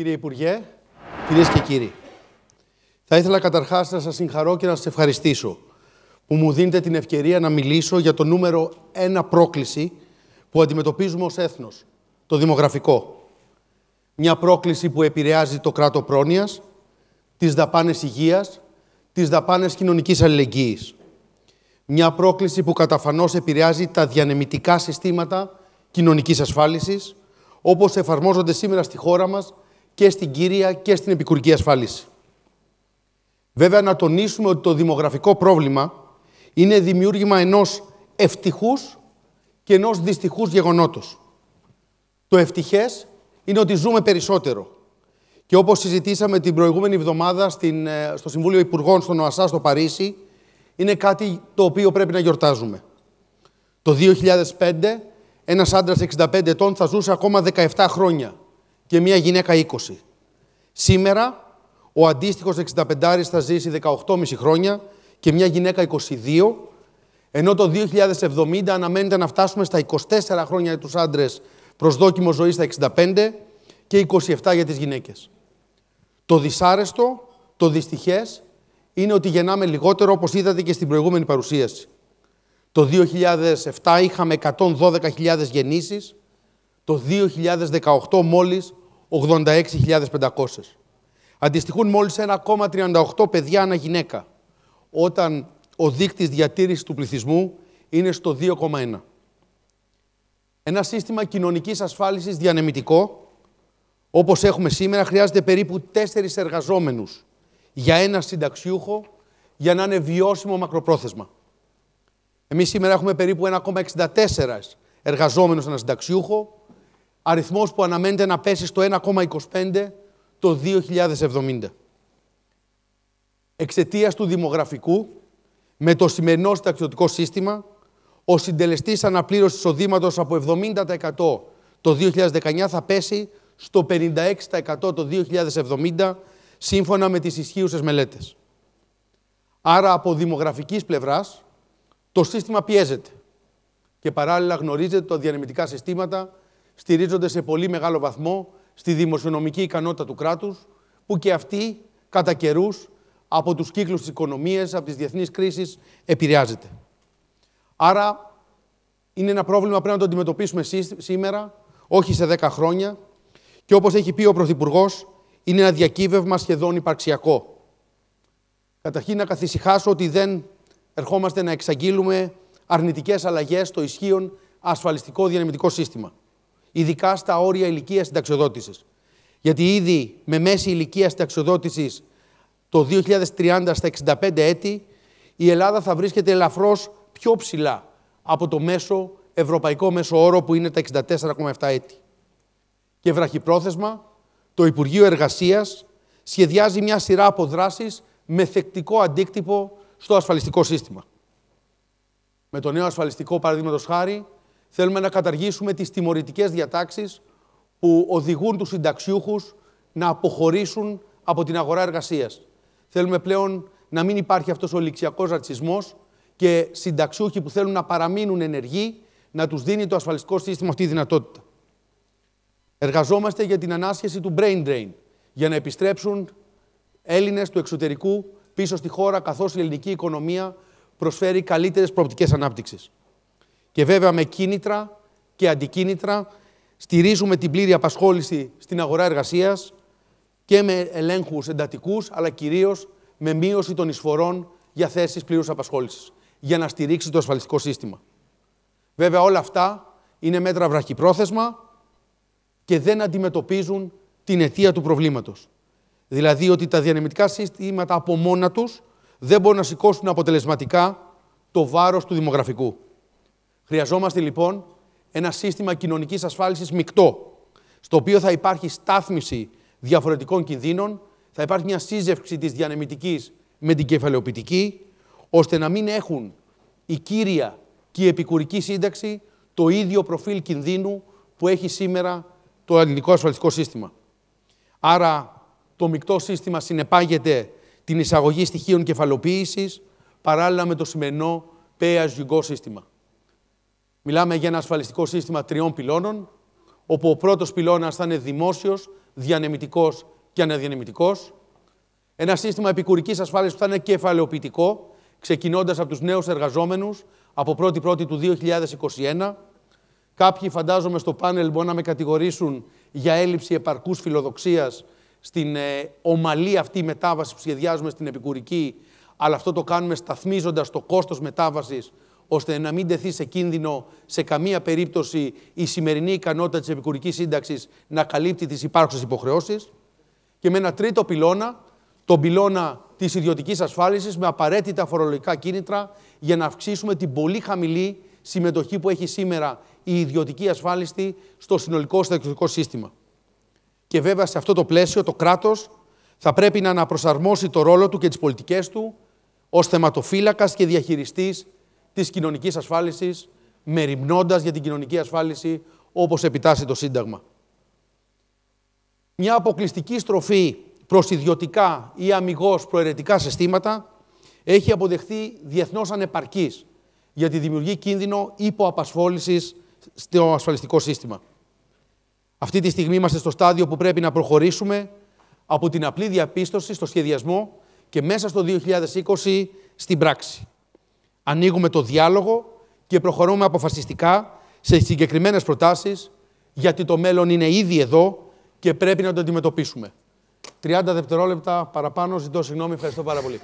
κύριε Υπουργέ, κύριε και κύριοι. Θα ήθελα καταρχάς να σας συγχαρώ και να σας ευχαριστήσω που μου δίνετε την ευκαιρία να μιλήσω για το νούμερο ένα πρόκληση που αντιμετωπίζουμε ως έθνος. το δημογραφικό. Μια πρόκληση που επηρεάζει το κράτο πρόνοιας, τις δαπάνες υγείας, τις δαπάνες κοινωνικής αλληλεγγύης. Μια πρόκληση που καταφανώς επηρεάζει τα διανεμητικά συστήματα κοινωνικής ασφάλισης, όπως εφαρμόζονται σήμερα στη χώρα μας και στην κύρια και στην επικουρική ασφάλιση. Βέβαια, να τονίσουμε ότι το δημογραφικό πρόβλημα είναι δημιούργημα ενός ευτυχούς και ενός δυστυχούς γεγονότος. Το ευτυχές είναι ότι ζούμε περισσότερο. Και όπως συζητήσαμε την προηγούμενη εβδομάδα ε, στο Συμβούλιο Υπουργών στον ΟΑΣΑ στο Παρίσι, είναι κάτι το οποίο πρέπει να γιορτάζουμε. Το 2005 ένας άντρας 65 ετών θα ζούσε ακόμα 17 χρόνια και μια γυναίκα 20. Σήμερα ο αντίστοιχος 65 θα ζήσει 18,5 χρόνια και μια γυναίκα 22, ενώ το 2070 αναμένεται να φτάσουμε στα 24 χρόνια για τους άντρες προσδόκιμο ζωή στα 65 και 27 για τις γυναίκες. Το δυσάρεστο, το δυστυχές, είναι ότι γεννάμε λιγότερο, όπως είδατε και στην προηγούμενη παρουσίαση. Το 2007 είχαμε 112.000 γεννήσεις, το 2018 μόλις 86.500. Αντιστοιχούν μόλις 1,38 παιδιά ανά γυναίκα, όταν ο δείκτης διατήρησης του πληθυσμού είναι στο 2,1. Ένα σύστημα κοινωνικής ασφάλισης διανεμητικό, όπως έχουμε σήμερα, χρειάζεται περίπου τέσσερις εργαζόμενους για ένα συνταξιούχο για να είναι βιώσιμο μακροπρόθεσμα. Εμείς σήμερα έχουμε περίπου 1,64 εργαζόμενους ένα συνταξιούχο αριθμός που αναμένεται να πέσει στο 1,25 το 2070. Εξαιτίας του δημογραφικού, με το σημερινό συνταξιωτικό σύστημα, ο συντελεστής αναπλήρωσης εισοδήματος από 70% το 2019 θα πέσει στο 56% το 2070, σύμφωνα με τις ισχύουσες μελέτες. Άρα από δημογραφικής πλευράς το σύστημα πιέζεται και παράλληλα γνωρίζετε τα διανεμητικά συστήματα στηρίζονται σε πολύ μεγάλο βαθμό στη δημοσιονομική ικανότητα του κράτους, που και αυτή κατά καιρούς από τους κύκλους της οικονομίας, από τις διεθνείς κρίσεις, επηρεάζεται. Άρα, είναι ένα πρόβλημα πρέπει να το αντιμετωπίσουμε σήμερα, όχι σε 10 χρόνια, και όπως έχει πει ο Πρωθυπουργός, είναι ένα διακύβευμα σχεδόν υπαρξιακό. Καταρχήν να καθησυχάσω ότι δεν ερχόμαστε να εξαγγείλουμε αρνητικές αλλαγές στο ισχύον ασφαλιστικό διανεμητικό σύστημα ειδικά στα όρια ηλικίας συνταξιοδότησης. Γιατί ήδη με μέση ηλικία συνταξιοδότησης το 2030 στα 65 έτη, η Ελλάδα θα βρίσκεται ελαφρώς πιο ψηλά από το μέσο ευρωπαϊκό μέσο όρο που είναι τα 64,7 έτη. Και βραχυπρόθεσμα, το Υπουργείο Εργασίας σχεδιάζει μια σειρά από δράσεις με θεκτικό αντίκτυπο στο ασφαλιστικό σύστημα. Με το νέο ασφαλιστικό, παραδείγματος χάρη, Θέλουμε να καταργήσουμε τις τιμωρητικές διατάξεις που οδηγούν τους συνταξιούχους να αποχωρήσουν από την αγορά εργασίας. Θέλουμε πλέον να μην υπάρχει αυτός ο ληξιακός ρατσισμός και συνταξιούχοι που θέλουν να παραμείνουν ενεργοί να τους δίνει το ασφαλιστικό σύστημα αυτή τη δυνατότητα. Εργαζόμαστε για την ανάσχεση του brain drain, για να επιστρέψουν Έλληνες του εξωτερικού πίσω στη χώρα, καθώς η ελληνική οικονομία προσφέρει καλύτερες προοπτικές ανάπτυξης. Και βέβαια με κίνητρα και αντικίνητρα στηρίζουμε την πλήρη απασχόληση στην αγορά εργασίας και με ελέγχους εντατικούς, αλλά κυρίως με μείωση των εισφορών για θέσεις πλήρους απασχόλησης, για να στηρίξει το ασφαλιστικό σύστημα. Βέβαια όλα αυτά είναι μέτρα βραχυπρόθεσμα και δεν αντιμετωπίζουν την αιτία του προβλήματος. Δηλαδή ότι τα διανεμητικά σύστηματα από μόνα τους δεν μπορούν να σηκώσουν αποτελεσματικά το βάρος του δημογραφικού. Χρειαζόμαστε λοιπόν ένα σύστημα κοινωνικής ασφάλισης μεικτό, στο οποίο θα υπάρχει στάθμιση διαφορετικών κινδύνων, θα υπάρχει μια σύζευξη της διανεμητικής με την κεφαλαιοποιητική, ώστε να μην έχουν η κύρια και η επικουρική σύνταξη το ίδιο προφίλ κινδύνου που έχει σήμερα το ελληνικό ασφαλιστικό σύστημα. Άρα το μεικτό σύστημα συνεπάγεται την εισαγωγή στοιχείων κεφαλοποίηση παράλληλα με το σημερινό pay as you go σύστημα. Μιλάμε για ένα ασφαλιστικό σύστημα τριών πυλώνων, όπου ο πρώτος πυλώνας θα είναι δημόσιος, διανεμητικός και αναδιανεμητικός. Ένα σύστημα επικουρικής ασφάλειας που θα είναι κεφαλαιοποιητικό, ξεκινώντας από τους νέους εργαζόμενους εργαζόμενους από 1η Πρώτη του 2021. Κάποιοι φαντάζομαι στο πάνελ μπορεί να με κατηγορήσουν για έλλειψη επαρκούς φιλοδοξίας στην ε, ομαλή αυτή μετάβαση που σχεδιάζουμε στην επικουρική, αλλά αυτό το κάνουμε σταθμίζοντας το κόστος μετάβασης ώστε να μην τεθεί σε κίνδυνο σε καμία περίπτωση η σημερινή ικανότητα της επικουρικής σύνταξης να καλύπτει τις υπάρχουσες υποχρεώσεις και με ένα τρίτο πυλώνα, τον πυλώνα της ιδιωτικής ασφάλισης με απαραίτητα φορολογικά κίνητρα για να αυξήσουμε την πολύ χαμηλή συμμετοχή που έχει σήμερα η ιδιωτική ασφάλιστη στο συνολικό στρατιωτικό σύστημα. Και βέβαια σε αυτό το πλαίσιο το κράτος θα πρέπει να αναπροσαρμόσει το ρόλο του και τις πολιτικές του ως θεματοφύλακας και διαχειριστής της κοινωνικής ασφάλισης, μεριμνώντας για την κοινωνική ασφάλιση όπως επιτάσσει το Σύνταγμα. Μια αποκλειστική στροφή προς ιδιωτικά ή αμυγός προαιρετικά συστήματα έχει αποδεχθεί διεθνώς ανεπαρκής γιατί δημιουργεί κίνδυνο υποαπασφόλησης στο ασφαλιστικό σύστημα. Αυτή τη στιγμή είμαστε στο στάδιο που πρέπει να προχωρήσουμε από την απλή διαπίστωση στο σχεδιασμό και μέσα στο 2020 στην πράξη ανοίγουμε το διάλογο και προχωρούμε αποφασιστικά σε συγκεκριμένες προτάσεις, γιατί το μέλλον είναι ήδη εδώ και πρέπει να το αντιμετωπίσουμε. 30 δευτερόλεπτα παραπάνω, ζητώ συγγνώμη, ευχαριστώ πάρα πολύ.